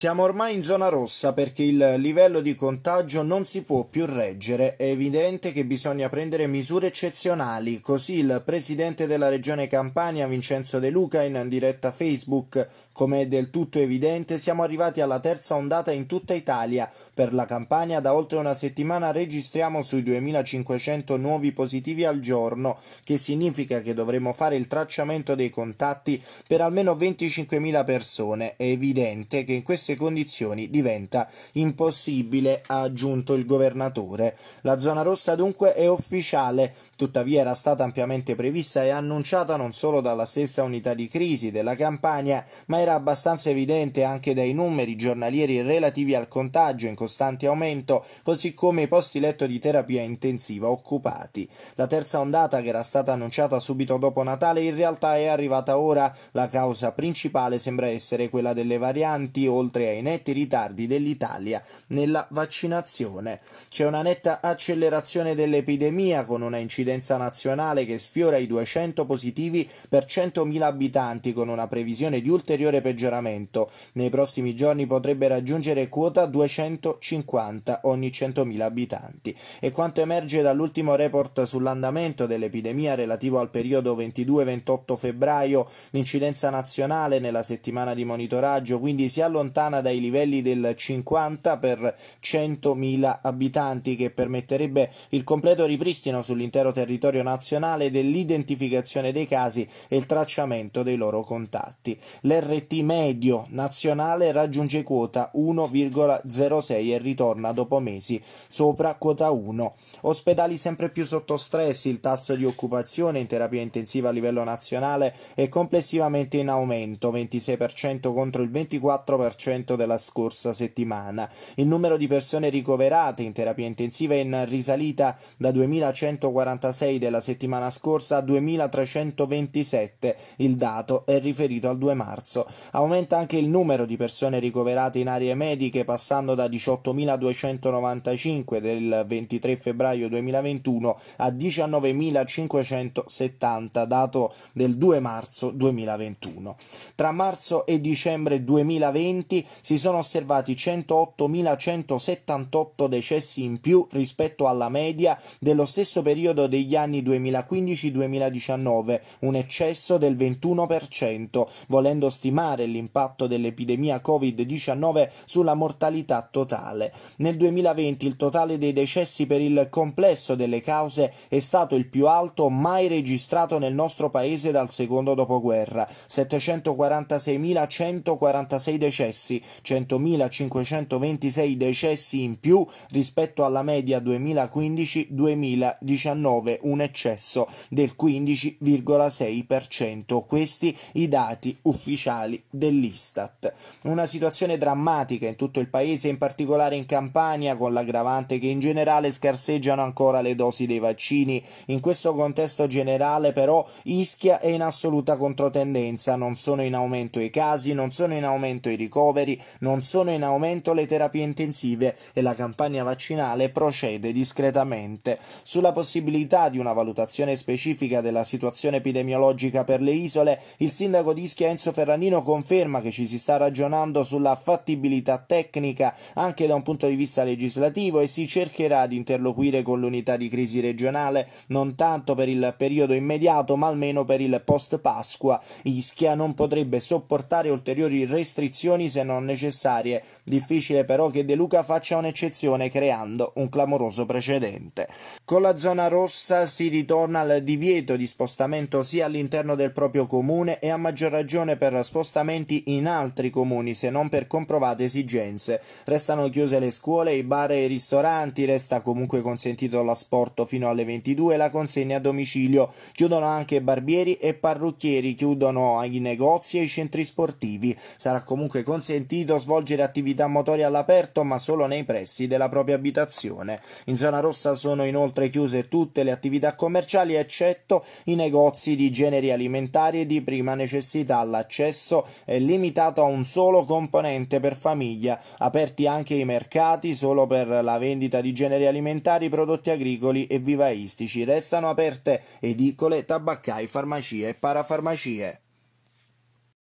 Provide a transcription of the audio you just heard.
Siamo ormai in zona rossa perché il livello di contagio non si può più reggere, è evidente che bisogna prendere misure eccezionali, così il presidente della regione Campania Vincenzo De Luca in diretta Facebook, come è del tutto evidente siamo arrivati alla terza ondata in tutta Italia, per la Campania da oltre una settimana registriamo sui 2500 nuovi positivi al giorno, che significa che dovremo fare il tracciamento dei contatti per almeno 25.000 persone, è evidente che in questo stesse condizioni diventa impossibile, ha aggiunto il governatore. La zona rossa dunque è ufficiale, tuttavia era stata ampiamente prevista e annunciata non solo dalla stessa unità di crisi della Campania, ma era abbastanza evidente anche dai numeri giornalieri relativi al contagio in costante aumento, così come i posti letto di terapia intensiva occupati. La terza ondata che era stata annunciata subito dopo Natale in realtà è arrivata ora. La causa principale sembra essere quella delle varianti, oltre inoltre ai netti ritardi dell'Italia nella vaccinazione. C'è una netta accelerazione dell'epidemia con una incidenza nazionale che sfiora i 200 positivi per 100.000 abitanti con una previsione di ulteriore peggioramento. Nei prossimi giorni potrebbe raggiungere quota 250 ogni 100.000 abitanti. E quanto emerge dall'ultimo report sull'andamento dell'epidemia relativo al periodo 22-28 febbraio, l'incidenza nazionale nella settimana di monitoraggio quindi si allontana lontana dai livelli del 50 per 100.000 abitanti che permetterebbe il completo ripristino sull'intero territorio nazionale dell'identificazione dei casi e il tracciamento dei loro contatti. L'RT medio nazionale raggiunge quota 1,06 e ritorna dopo mesi sopra quota 1. Ospedali sempre più sotto stress, il tasso di occupazione in terapia intensiva a livello nazionale è complessivamente in aumento, 26% contro il 24% 100% della scorsa settimana. Il numero di persone ricoverate in terapia intensiva è in risalita da 2146 della settimana scorsa a 2327. Il dato è riferito al 2 marzo. Aumenta anche il numero di persone ricoverate in aree mediche passando da 18.295 del 23 febbraio 2021 a 19.570, dato del 2 marzo 2021. Tra marzo e dicembre 2020 si sono osservati 108.178 decessi in più rispetto alla media dello stesso periodo degli anni 2015-2019, un eccesso del 21%, volendo stimare l'impatto dell'epidemia Covid-19 sulla mortalità totale. Nel 2020 il totale dei decessi per il complesso delle cause è stato il più alto mai registrato nel nostro paese dal secondo dopoguerra, 746.146 decessi 100.526 decessi in più rispetto alla media 2015-2019, un eccesso del 15,6%. Questi i dati ufficiali dell'Istat. Una situazione drammatica in tutto il paese, in particolare in Campania, con l'aggravante che in generale scarseggiano ancora le dosi dei vaccini. In questo contesto generale, però, Ischia è in assoluta controtendenza. Non sono in aumento i casi, non sono in aumento i ricoveri ospedalieri, non sono in aumento le terapie intensive e la campagna vaccinale procede discretamente. Sulla possibilità di una valutazione specifica della situazione epidemiologica per le isole, il sindaco di Ischia Enzo Ferranino conferma che ci si sta ragionando sulla fattibilità tecnica anche da un punto di vista legislativo e si cercherà di interloquire con l'unità di crisi regionale non tanto per il periodo immediato ma almeno per il post Pasqua. Ischia non potrebbe sopportare ulteriori restrizioni se non necessarie. Difficile però che De Luca faccia un'eccezione creando un clamoroso precedente. Con la zona rossa si ritorna al divieto di spostamento sia all'interno del proprio comune e a maggior ragione per spostamenti in altri comuni se non per comprovate esigenze. Restano chiuse le scuole, i bar e i ristoranti, resta comunque consentito l'asporto fino alle 22 e la consegna a domicilio. Chiudono anche barbieri e parrucchieri, chiudono i negozi e i centri sportivi. Sarà comunque consentito consentito svolgere attività motorie all'aperto ma solo nei pressi della propria abitazione. In zona rossa sono inoltre chiuse tutte le attività commerciali eccetto i negozi di generi alimentari e di prima necessità. L'accesso è limitato a un solo componente per famiglia, aperti anche i mercati solo per la vendita di generi alimentari, prodotti agricoli e vivaistici. Restano aperte edicole, tabaccai, farmacie e parafarmacie.